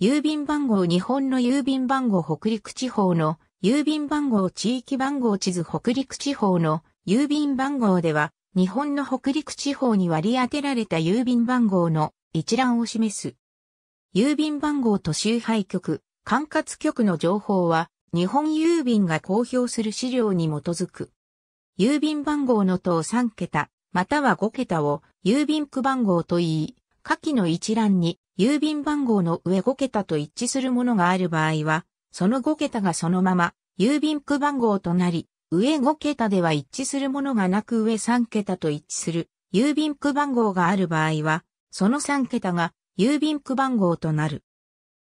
郵便番号日本の郵便番号北陸地方の郵便番号地域番号地図北陸地方の郵便番号では日本の北陸地方に割り当てられた郵便番号の一覧を示す。郵便番号と周配局、管轄局の情報は日本郵便が公表する資料に基づく。郵便番号の等3桁または5桁を郵便区番号と言い、下記の一覧に郵便番号の上5桁と一致するものがある場合は、その5桁がそのまま、郵便区番号となり、上5桁では一致するものがなく上3桁と一致する郵便区番号がある場合は、その3桁が郵便区番号となる。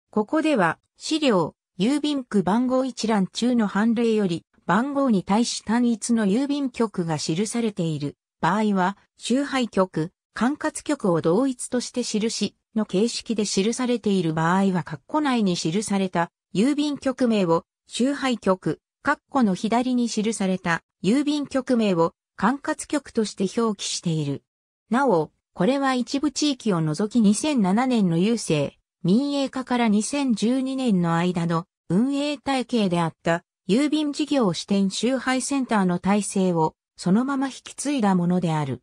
ここでは、資料、郵便区番号一覧中の判例より、番号に対し単一の郵便局が記されている場合は、周配局、管轄局を同一として記し、の形式で記されている場合は括弧内に記された郵便局名を周配局、括弧の左に記された郵便局名を管轄局として表記している。なお、これは一部地域を除き2007年の郵政、民営化から2012年の間の運営体系であった郵便事業支店周配センターの体制をそのまま引き継いだものである。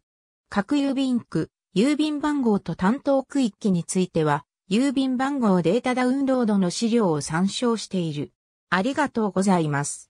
各郵便区、郵便番号と担当区域については、郵便番号データダウンロードの資料を参照している。ありがとうございます。